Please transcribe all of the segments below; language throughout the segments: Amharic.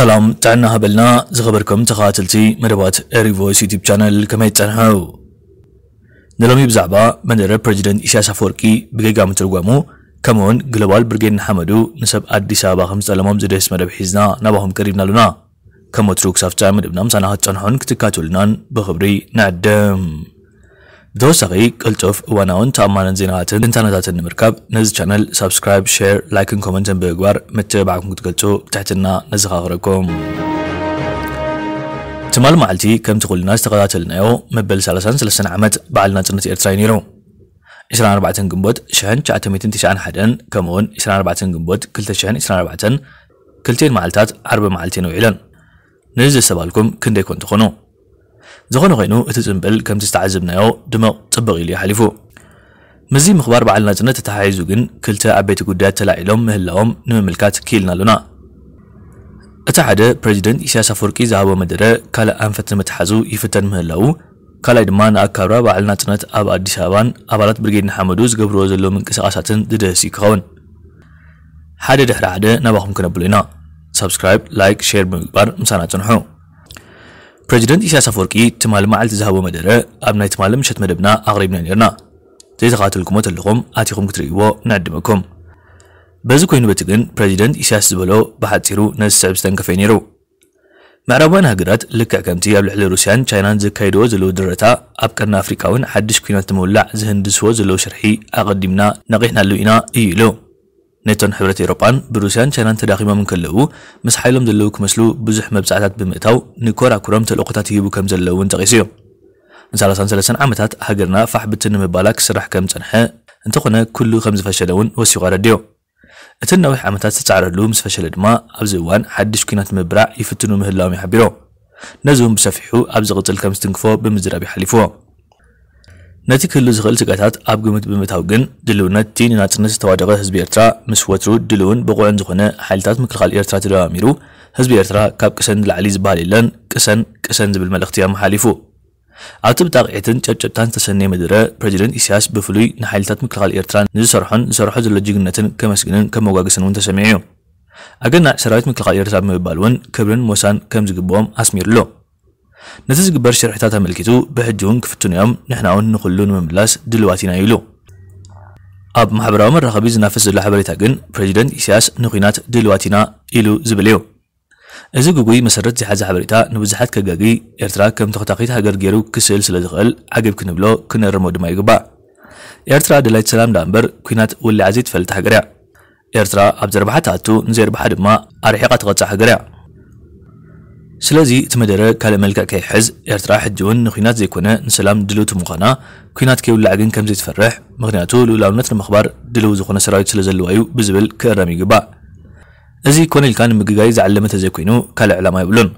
ሰላም ጥዕና ሃበልና ዝኸበርኩም ተኸታተልቲ መደባት ኤሪቮይስ ዩቲብ ቻነል ከመይ ጸንሐው ንሎሚ ብዛዕባ መደረ ፕሬዚደንት ኢሳያስ ኣፈወርቂ ብገጋሚ ትርጓሙ ከምኡ ከምኡውን ግሎባል ብርጌድ ንሓመዱ ንሰብ ኣዲስ ኣበባ ከም ዝጠለሞም ዝደስ መደብ ሒዝና ናባኹም ቀሪብና ኣሉና ከም ወትሩ ክሳብ ፍጻሜ መደብና ምሳና ክትፀንሖን ክትካትሉናን ብክብሪ ንዕድም ብተወሳኺ ቅልጡፍ እዋናውን ተኣማንን ዜናታትን ትንታነታትን ንምርካብ ነዚ ቻነል ሳብስክራይብ ሼር ላይክን ኮመንትን ብምግባር ምትብባዕኩም ክትገልጹ ትሕትና ነዘኻኽረኩም ትማል መዓልቲ ከምቲ ኩልና ዝተኸታተልናዮ መበል 33 ዓመት በዓል ናፅነት ኤርትራ እዩ ነይሩ 24 ግንቦት 1991 ከምኡውን 24 ግንቦት 2024 ክልቴን መዓልትታት ዓርቢ መዓልቲ ነውዒለን ንዚ ዝሰባልኩም ክንደይ ኮን ትኾኑ ዝኾነ ኮይኑ እቲ ፅምብል ከምቲ ዝተዓዘብናዮ ድምቕ ፅቡቕ ኢሉ ይሓሊፉ ምዚ ምኽባር በዓል ናፅነት ተተሓሒዙ ግን ክልተ ዓበይቲ ጉዳያት ተላዒሎም ምህላዎም ንምምልካት ክኢልና ኣሉና እቲ ሓደ ፕሬዚደንት ኢሳያስ ኣፈወርቂ ዝሃቦ መደረ ካልእ ኣንፈት ንምትሓዙ ይፍተን ምህላው ካልኣይ ድማ ንኣካብራ በዓል ናፅነት ኣብ ኣዲስ ኣበባን ኣባላት ብርጌድና ሓመዱ ዝገብርዎ ዘሎ ምንቅስቓሳትን ዝድህስ ክኸውን ሓደ ድሕሪ ሓደ ናባኹም ክነብሉ ኢና ሰብስክራይብ ላይክ ሼር ብምግባር ምሳና ፅንሑ ፕሬዚደንት ኢሳያስ ኣፈወርቂ ትማል መዓልቲ ዝሃቦ መደረ ኣብ ናይ ትማል ምሸት መደብና ኣቕሪብና ነርና ዘይተኸታተልኩሞ ተለኹም ኣቲኹም ክትርእይዎ ንዕድመኩም በዚ ኮይኑ በቲ ግን ፕሬዚደንት ኢሳያስ ዝበሎ ብሓፂሩ ነዚ ስዕብ ዝተንከፈ ነይሩ ምዕራባውያን ሃገራት ልክዕ ከምቲ ኣብ ልዕሊ ሩስያን ቻይናን ዝካየድዎ ዘለዉ ድረታ ኣብ ቀርና ኣፍሪካ እውን ሓድሽ ኩናት ንምውላዕ ዝህንድስዎ ዘለዉ ሽርሒ ኣቐዲምና ነቒሕና ነቒሕናሉ ኢና እዩ ኢሉ نيتون حبرت إيروبان بروسيان شانان تداخيما من كلو مس حيلم دلو كمسلو بزح مبزعتات بمئتاو نيكورا كرم تلقطات يبو كم زلو انتقسيو نسالسان سلسان عمتات هاجرنا فحبتن مبالاك سرح كمتنحي تنحى انتقنا كلو خمز فشلون وسيغار رديو اتن نوح عمتات تتعرلو مس فشل دما عبزيوان حدش كينات مبرع يفتنو مهلاو يحبيرو نزوم بسفحو أبزغتل كم ستنكفو بمزرابي حليفو نتی کل زغال سکاتات آب جمعت به متاوجن دلون نتی ناتنس تواجه حزب ارترا مسوترو دلون بقوان زخنه حالتات مکرخال ارترا تراميرو حزب ارترا کاب کسان العلیز بالیلن کسان کسان زبل ملختیام حالیفو عتب تقعتن چرچتان تسنی مدره پرزیدنت اسیاس بفلوی نحالتات مکرخال ارترا نزسرحن سرحه زلجیگنتن کمسگنن کموگاگسن ون تسمیعو اگر نه سرایت مکرخال ارترا مبالون کبرن موسان کمزگبوم اسمیرلو ነቲ ዝግበር ሽርሕታት ኣመልኪቱ ብሕጂ እውን ክፍትኑ እዮም ንሕና እውን ንኩሉ ንምምላስ ድልዋት ኢና ኢሉ ኣብ ማሕበራዊ መራኸቢ ዝናፈስ ዘሎ ሓበሬታ ግን ፕሬዚደንት ኢሳያስ ንኩናት ድልዋት ኢና ኢሉ ዝብል እዩ እዚ ጉጉይ መሰረት ዝሓዘ ሓበሬታ ንብዙሓት ከጋጊ ኤርትራ ከም ተኸታኺት ሃገር ገይሩ ክስእል ስለ ዝኽእል ዓገብ ክንብሎ ክነርሞ ድማ ይግባእ ኤርትራ ድላይት ሰላም ዳ እምበር ኩናት ውልዓ ትፈልጥ ሃገር እያ ኤርትራ ኣብ ዘርባሓ ተኣቱ ንዘይርባሓ ድማ ኣርሒቓ ትቐፅዕ ሃገር እያ ስለዚ እቲ መደረ ካልእ መልክዕ ከይሕዝ ኤርትራ ሕጂ እውን ንኩናት ዘይኮነ ንሰላም ድልውቲ ምዃና ኩናት ከይውላዕ ግን ከም ዘይትፈርሕ ምክንያቱ ልኡላውነት ንምኽባር ድልው ዝኾነ ሰራዊት ስለ ዘለዋ እዩ ብዝብል ክእረም ይግባእ እዚ ኮነ ኢልካ ንምግጋይ ዝዓለመ ተዘይኮይኑ ካልእ ዕላማ የብሉን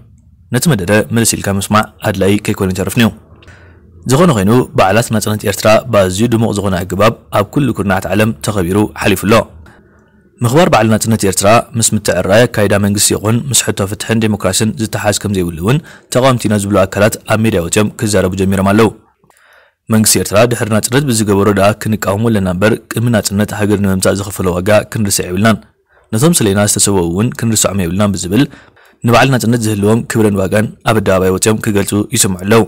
ነቲ መደረ መለስ ኢልካ ምስማዕ ኣድላይ ከይኮነ ይተርፍን እዩ ዝኾነ ኮይኑ በዓላት ናፅነት ኤርትራ ብኣዝዩ ድሙቕ ዝኾነ ኣገባብ ኣብ ኩሉ ኩርናዓት ዓለም ተኸቢሩ ሓሊፉ ኣሎ ምኽባር ባዕልናፅነት ኤርትራ ምስ ምትዕራ ኣካይዳ መንግስቲ ይኹን ምስ ሕቶ ፍትሕን ዴሞክራስን ዝተሓዝ ከም ዘይብሉ እውን ተቃውምቲና ዝብሉ ኣካላት ኣብ ሜድያ ወፅኦም ክዛረቡ ጀሚሮም ኣለዉ መንግስቲ ኤርትራ ድሕሪ ናፅነት ብዝገበሮ ድኣ ክንቃወሙ ኣለና እምበር ቅድሚ ናፅነት ሃገር ንምምፃእ ዝኽፈሎ ዋጋ ክንርስዕ ይብልናን ነቶም ስለና ዝተሰብኡ እውን ክንርስዖም የብልናን ብዝብል ንበዓል ናፅነት ዝህልዎም ክብረን ዋጋን ኣብ ኣደባባይ ወፅኦም ክገልፁ ይስምዑ ኣለዉ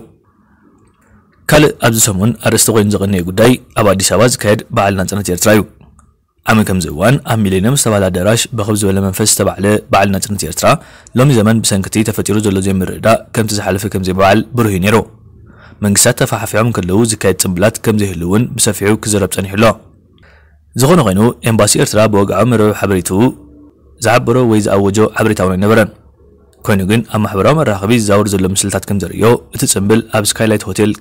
ካልእ ኣብዚ ሰሙን ኣርእስቲ ኮይኑ ዘቐነየ ጉዳይ ኣብ ኣዲስ ኣበባ ዝካየድ በዓል ናፅነት ኤርትራ እዩ أما كم زوان أم ميلينم سبالة دراش بخبز ولا منفس تبع له بعل نترن تيرترا لم زمان بسنكتي تفتيرو زلو زي مردا كم تزحلف كم زي بعل برهي نيرو منقسات تفحفعهم كلو زكاية تنبلات كم زي هلون بسفيعو كزرب تنحلو زغون غينو إمباسي إرترا بوقع مرو حبريتو زعبرو ويز أوجو حبريتاون النبرن ኮይኑ ግን ኣብ ማሕበራዊ መራኸቢ ዝዛውር ዘሎ ምስልታት ከም ዘርእዮ እቲ ፅምብል ኣብ ስካይላይት ሆቴል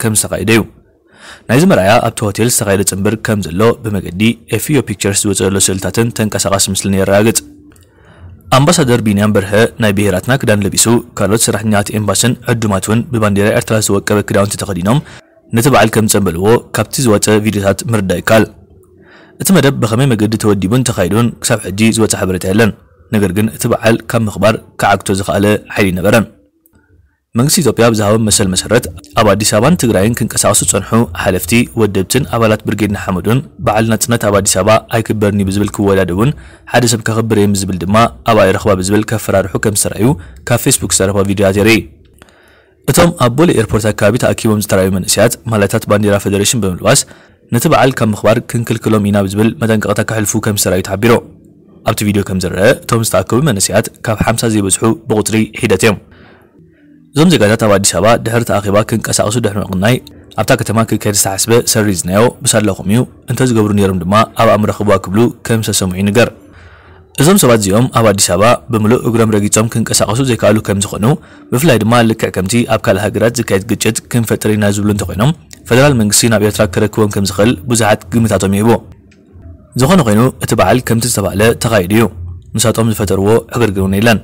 ናይ ዝመርኣያ ኣብቲ ሆቴል ዝተኻየደ ፅምብር ከም ዘሎ ብመገዲ ኤፍዮ ፒክቸርስ ዝወፀ ዘሎ ስእልታትን ተንቀሳቓሲ ምስልን የረጋግፅ ኣምባሳደር ቢንያም በርሀ ናይ ብሄራትና ክዳን ለቢሱ ካልኦት ሰራሕኛት ኤምባስን ዕዱማት እውን ብባንዴራ ኤርትራ ዝወቀበ ክዳውንቲ ተኸዲኖም ነቲ በዓል ከም ዘንበልዎ ካብቲ ዝወፀ ቪድዮታት ምርዳእ ይካል እቲ መደብ ብኸመይ መገዲ ተወዲቡን ተኻይዱን ክሳብ ሕጂ ዝወፀ ሓበሬታ የለን ነገር ግን እቲ በዓል ካብ ምኽባር ክዓግቶ ዝኽኣለ ሓይሊ ነበረን መንግስቲ ኢትዮጵያ ብዝሃቦ መሰል መሰረት ኣብ ኣዲስ ኣበባን ትግራይን ክንቀሳቀሱ ፀንሑ ሓለፍቲ ወደብትን ኣባላት ብርጌድና ሓመዱን በዓል ናፅነት ኣብ ኣዲስ ኣበባ ኣይክበርኒ ብዝብል ክወዳድ እውን ሓደ ሰብ ከኽብር እየ ዝብል ድማ ኣብ ኣይረኽባ ብዝብል ከፈራርሑ ከም ዝተረኣዩ ካብ ፌስቡክ ዝተረፈ ቪድዮ የርኢ እቶም ኣብ ቦሌ ኤርፖርት ኣካባቢ ተኣኪቦም ዝተረኣዩ መንእስያት ማለታት ባንዴራ ፌደሬሽን ብምልባስ ነቲ በዓል ካብ ምኽባር ክንክልክሎም ኢና ብዝብል መጠንቀቕታ ክሕልፉ ከም ዝተረኣዩ ተሓቢሮ ኣብቲ ቪድዮ ከም ዝረአ እቶም ዝተኣከቡ መንእስያት ካብ 50 ዘይበዝሑ ብቁፅሪ ሒደት እዮም እዞም ዜጋታት ኣብ ኣዲስ ኣበባ ድሕሪ ተኣኺባ ክንቀሳቐሱ ድሕሪ ምቕናይ ኣብታ ከተማ ክካየድ ዝተሓስበ ሰሪ ዝናዮ ብሳለኹም እዩ ዝገብሩ ነይሮም ድማ ኣብ ኣምረኽቧ ክብሉ ከም ዝተሰምዑ ይንገር እዞም ሰባት እዚኦም ኣብ ኣዲስ ኣበባ ብምሉእ እግሮም ረጊፆም ክንቀሳቀሱ ዘይከኣሉ ከም ዝኾኑ ብፍላይ ድማ ልክዕ ከምቲ ኣብ ካልእ ሃገራት ዝካየድ ግጭት ክንፈጥር ኢና ዝብሉ እንተኮይኖም ፈደራል መንግስቲ ናብ ኤርትራ ክረክቦም ከም ዝኽእል ብዙሓት ግምታቶም ይህቦ ዝኾነ ኮይኑ እቲ በዓል ከምቲ ዝተባሃለ ተኻይዱ እዩ ምሳቶም ዝፈጠርዎ ሕግርግር እውን የለን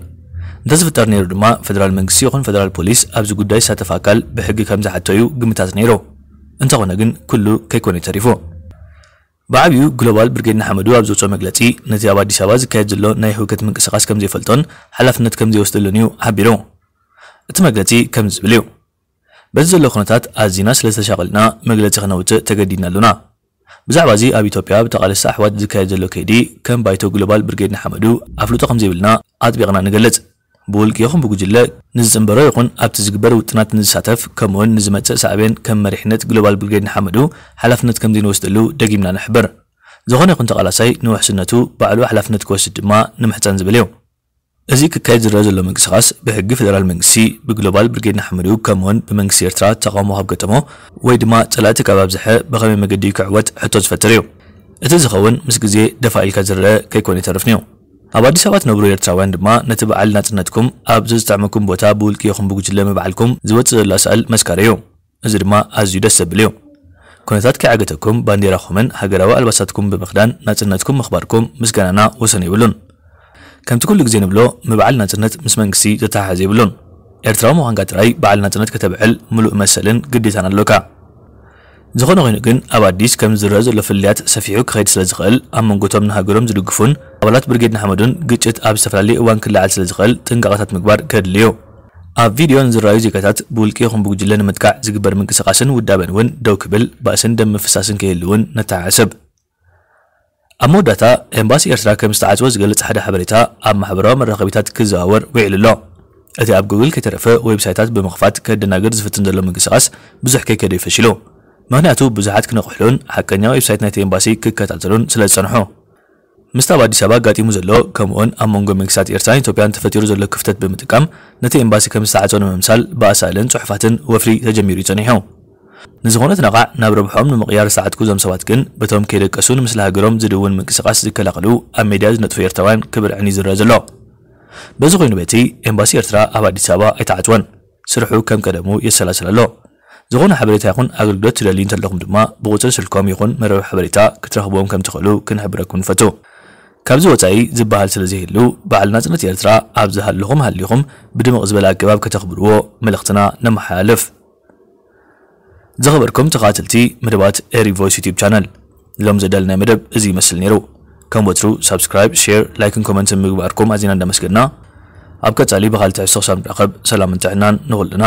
እንተዚ ፍጠር ነይሩ ድማ ፈደራል መንግስቲ ይኹን ፈደራል ፖሊስ ኣብዚ ጉዳይ ዝሳተፍ ኣካል ብሕጊ ከም ዝሓተዩ ግምታት ነይሮ እንተኾነ ግን ኩሉ ከይኮነ ተሪፉ ብዓብዩ ግሎባል ብርጌድና ሓመዱ ኣብ ዘውፅኦ መግለፂ ነዚ ኣብ ኣዲስ ኣበባ ዝካየድ ዘሎ ናይ ህውከት ምንቅስቓስ ከም ዘይፈልጦን ሓላፍነት ከም ዘይወስድሉን እዩ ሓቢሩ እቲ መግለፂ ከም ዝብል እዩ በዚ ዘሎ ኩነታት ኣዝና ስለ ዝተሻቐልና መግለፂ ክነውፅእ ተገዲድና ኣሉና ብዛዕባ እዚ ኣብ ኢትዮጵያ ብተቓለስቲ ኣሕዋት ዝካየድ ዘሎ ከይዲ ከም ባይቶ ግሎባል ብርጌድና ሓመዱ ኣፍልጦ ከም ዘይብልና ኣጥቢቕና ንገልጽ بولكيهم بوجلا نزم برايقون أبتزق برو تنات نزساتف كمون نزمت سعبين كم مريحنت جلوبال بلغين حمدو حلفنت كم دين وستلو دقيمنا نحبر زغني كنت قلاسي نوح سنتو بعلو حلفنت كوسد ما نمحتان زبليو እዚ ክካየድ ዝረአ ዘሎ ምንቅስቓስ ብሕጊ ፌደራል መንግስቲ ብግሎባል ብርጌድ ንሓመዱ ከምውን ብመንግስቲ ኤርትራ ተቃውሞ ካብ ገጠሞ ወይ ድማ ፀላእቲ ካብ ኣብዝሐ ብኸመይ መገዲ ክዕወት ሕቶ ዝፈጥር እዩ እቲ ዝኸውን ምስ ግዜ ደፋኢልካ أبادي سوات نبرو يرتسوان دما نتبعل ناتنتكم أبزز تعمكم بوتابول كي يخم بوجد لما بعلكم زوات الأسأل مسكاريو زرما أزيد السبليو كنتات كعجتكم بانديرا خمن هجروا ألبساتكم بمخدان ناتنتكم مخبركم مسكننا وسني بلون كم تقول لك زين بلو مبعل ناتنت مسمنكسي تتحازي بلون إرترام وهنقات راي بعل ناتنت كتبعل ملوء مسلن قديتان اللوكا زخون غين قن أباديس كم زرز لفليات سفيعو كخيد سلزخل أمن قطم نهاجرم زدقفون ኣባላት ብርጌድ ንሓመዱን ግጭት ኣብ ዝተፈላለየ እዋን ክለዓል ስለ ዝኽእል ጥንቃቐታት ምግባር ከድልዩ ኣብ ቪድዮ ንዝረኣዩ ዜጋታት ብውልቂ ይኹን ብጉጅለ ንምጥቃዕ ዝግበር ምንቅስቓስን ውዳበን እውን ደው ክብል ባእስን ደም ምፍሳስን ከየልውን ነተሓስብ ኣብ መወዳእታ ኤምባሲ ኤርትራ ከም ዝተዓፅወ ዝገልጽ ሓደ ሓበሬታ ኣብ ማሕበራዊ መራኸቢታት ክዘዋወር ውዒሉ ኣሎ እቲ ኣብ ጉግል ከይተረፈ ዌብሳይታት ብምኽፋት ከደናግር ዝፍትን ዘሎ ምንቅስቓስ ብዙሕ ከይከደ ይፈሽሉ ምክንያቱ ብዙሓት ክነቑሕሉን ሓቀኛ ዌብሳይት ናይቲ ኤምባሲ ክከታተሉን ስለ ዝፀንሑ ምስታብ ኣዲስ ኣበባ ኣጋጢሙ ዘሎ ከምኡውን ኣብ መንጎ መንግስታት ኤርትራን ኢትዮጵያን ተፈጢሩ ዘሎ ክፍተት ብምጥቃም ነቲ ኤምባሲ ከም ዝተዓፀ ንምምሳል ብኣሳልን ፅሑፋትን ወፍሪ ተጀሚሩ ይፀኒሑ ንዝኾነት ነቓዕ ናብ ረብሖም ንምቕያር ዝተዓጥቁ ዞም ሰባት ግን በቶም ከይደቀሱ ንምስሊ ሃገሮም ዝድውን ምንቅስቓስ ዝከላኸሉ ኣብ ሜድያ ዝነጥፉ ኤርትራውያን ክብልዕኒ ዝረአ ዘሎ በዚ ኮይኑ በቲ ኤምባሲ ኤርትራ ኣብ ኣዲስ ኣበባ ኣይተዓፅወን ስርሑ ከም ቀደሙ የሰላሰል ኣሎ ዝኾነ ሓበሬታ ይኹን ኣገልግሎት ትደልዩ እንተለኹም ድማ ብቁፅሪ ስልኮም ይኹን መረብ ሓበሬታ ክትረኽብዎም ከም ትኽእሉ ክንሕብረኩም ንፈቱ ካብዚ ወፃኢ ዝበሃል ስለ ዘይህሉ በዓል ናፅነት ኤርትራ ኣብ ዝሃለኹም ሃሊኹም ብድምቕ ዝበለ ኣገባብ ከተኽብርዎ መልእኽትና ነመሓላልፍ ዝኸበርኩም ተኸታተልቲ ምድባት ኤሪቮይስ ዩቲብ ቻነል ሎም ዘዳልናይ መደብ እዚ ይመስል ነይሩ ከም ወትሩ ሳብስክራይብ ሼር ላይክን ኮመንትን ምግባርኩም ኣዚና እንዳመስገድና ኣብ ቀጻሊ ብኻልእ ትሕሶ ክሳብ ንራኸብ ሰላምን ጥዕናን ንኹልና